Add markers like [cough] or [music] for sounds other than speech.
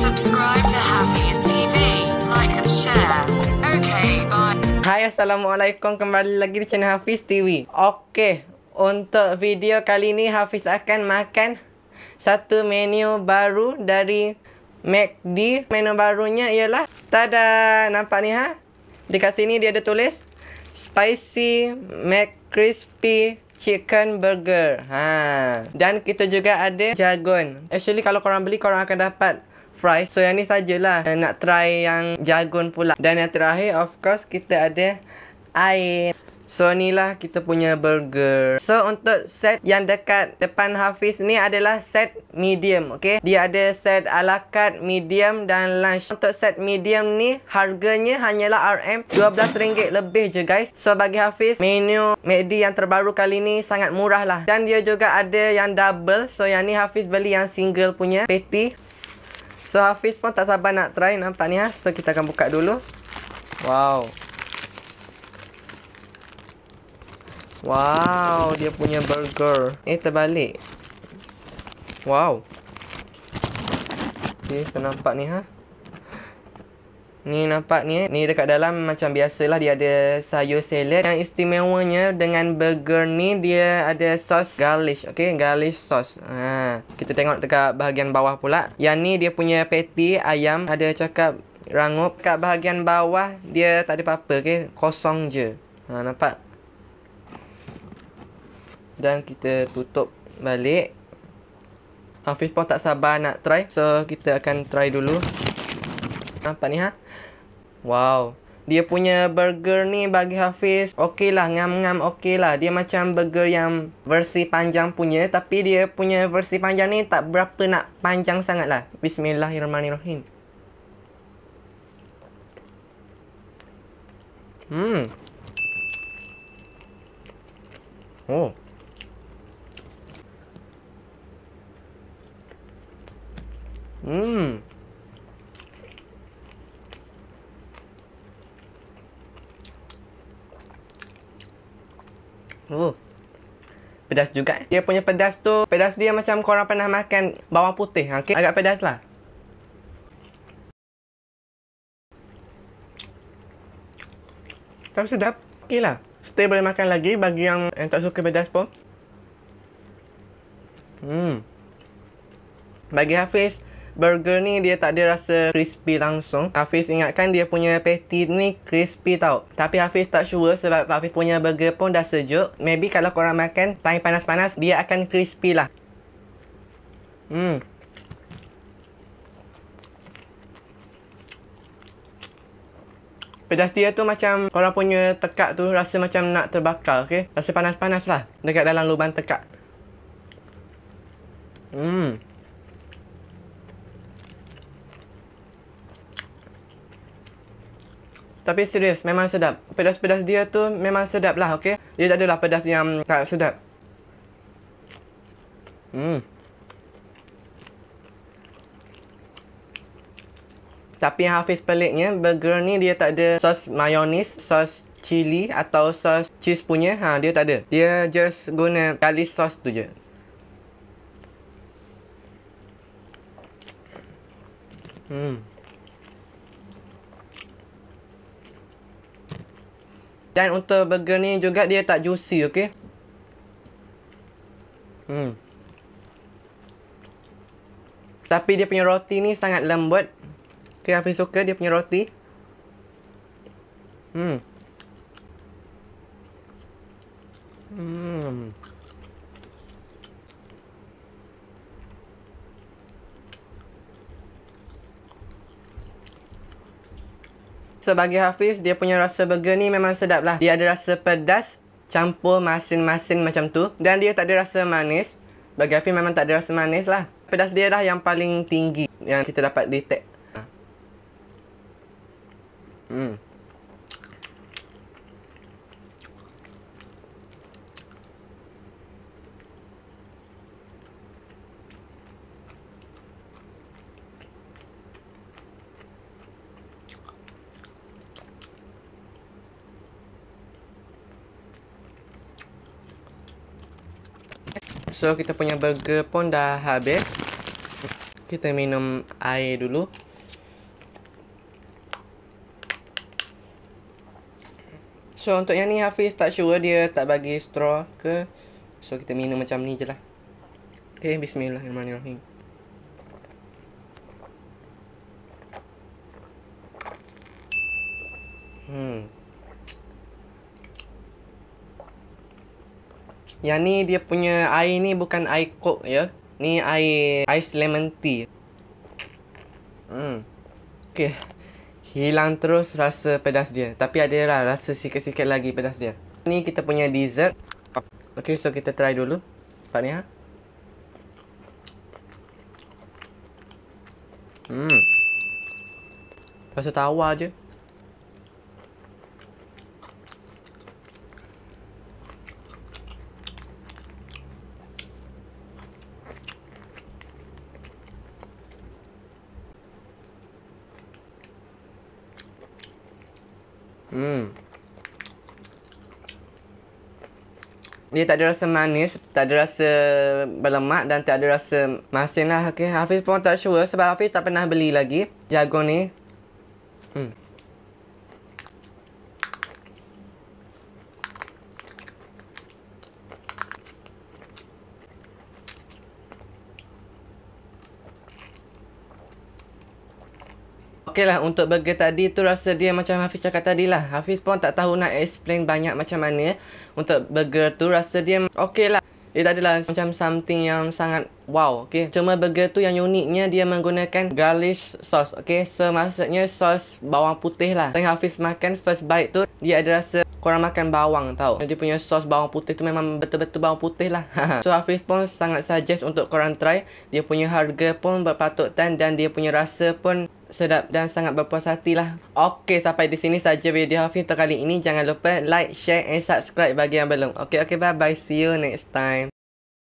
subscribe to Hafiz TV, like and share. Okay, bye. Hai, Assalamualaikum. Kembali lagi di channel Hafiz TV. Okay, untuk video kali ini Hafiz akan makan satu menu baru dari MACD. Menu barunya ialah, tada, nampak ni ha? Dekat sini dia ada tulis, Spicy crispy Chicken Burger. Ha. Dan kita juga ada jargon. Actually kalau korang beli korang akan dapat fries. So yang ni sajalah uh, nak try yang jagun pula. Dan yang terakhir of course kita ada air. So ni lah kita punya burger. So untuk set yang dekat depan Hafiz ni adalah set medium. Okay. Dia ada set ala carte medium dan lunch. Untuk set medium ni harganya hanyalah RM12 lebih je guys. So bagi Hafiz menu Medi yang terbaru kali ni sangat murah lah. Dan dia juga ada yang double. So yang ni Hafiz beli yang single punya patty. So Hafiz pun tak sabar nak try nampak ni ha. So kita akan buka dulu. Wow. Wow, dia punya burger. Eh terbalik. Wow. Okey, so nampak ni ha. Ni nampak ni. Ni dekat dalam macam biasalah dia ada sayur salad. Yang istimewanya dengan burger ni dia ada sos garlic. Okay, garlic sauce. Ha. Kita tengok dekat bahagian bawah pula. Yang ni dia punya patty ayam. Ada cakap rangup. Dekat bahagian bawah dia tak ada apa-apa. Okay, kosong je. Ha, nampak? Dan kita tutup balik. Hafiz pun tak sabar nak try. So, kita akan try dulu. Nampak ni ha? Wow. Dia punya burger ni bagi Hafiz Okey lah, ngam-ngam okey lah Dia macam burger yang versi panjang punya Tapi dia punya versi panjang ni tak berapa nak panjang sangat lah Bismillahirrahmanirrahim Hmm Oh Hmm Uh. Pedas juga. Eh? Dia punya pedas tu, pedas dia macam korang pernah makan bawang putih. Ha, okay? Agak pedas lah. Tapi sedap. Okay lah. Stay boleh makan lagi bagi yang, yang tak suka pedas pun. Hmm. Bagi Hafiz, burger ni dia tak ada rasa crispy langsung. Hafiz ingatkan dia punya patty ni crispy tau. Tapi Hafiz tak sure sebab Hafiz punya burger pun dah sejuk. Maybe kalau korang makan tangi panas-panas, dia akan crispy lah. Hmm. Pedas dia tu macam korang punya tekak tu rasa macam nak terbakar, okey? Rasa panas-panas lah dekat dalam lubang tekak. Hmm. Tapi serius, memang sedap. Pedas-pedas dia tu memang sedap lah, okey? Dia tak adalah pedas yang tak sedap. Hmm. Tapi yang Hafiz peliknya, burger ni dia tak ada sos mayonis, sos cili atau sos cheese punya. Ha, dia tak ada. Dia just guna kali sos tu je. Hmm. Dan untuk burger ni juga dia tak juicy, okey. Hmm. Tapi dia punya roti ni sangat lembut. Okey, Hafiz suka dia punya roti. Hmm. Hmm. Sebagai so, Hafiz, dia punya rasa burger ni memang sedap lah. Dia ada rasa pedas campur masin-masin macam tu. Dan dia tak ada rasa manis. Bagi Hafiz memang tak ada rasa manis lah. Pedas dia lah yang paling tinggi yang kita dapat detect. Hmm. So kita punya burger pun dah habis Kita minum air dulu So untuk yang ni Hafiz tak sure dia tak bagi straw ke So kita minum macam ni je lah Okay bismillahirrahmanirrahim Hmm Yang ni dia punya air ni bukan air coke ya. Ni air ice lemon tea. Hmm. Okey. Hilang terus rasa pedas dia. Tapi ada lah rasa sikit-sikit lagi pedas dia. Ni kita punya dessert. Okey, so kita try dulu. Pak Nia. Hmm. Rasa tawa je. Hmm. Dia tak ada rasa manis, tak ada rasa berlemak dan tak ada rasa masin lah. Okay, Hafiz pun tak sure sebab Hafiz tak pernah beli lagi jagung ni. Hmm. Okey lah untuk burger tadi tu rasa dia macam Hafiz cakap tadi lah Hafiz pun tak tahu nak explain banyak macam mana Untuk burger tu rasa dia okey lah Dia tak adalah macam something yang sangat wow okay, Cuma burger tu yang uniknya dia menggunakan garlic sauce okay, So maksudnya sauce bawang putih lah tengah Hafiz makan first bite tu dia ada rasa korang makan bawang tau. Dia punya sos bawang putih tu memang betul-betul bawang putih lah. [laughs] so Hafiz pun sangat suggest untuk korang try. Dia punya harga pun berpatutan dan dia punya rasa pun sedap dan sangat berpuas hati lah. Okay, sampai di sini saja video Hafiz untuk kali ini. Jangan lupa like, share and subscribe bagi yang belum. Okay, okay, bye-bye. See you next time.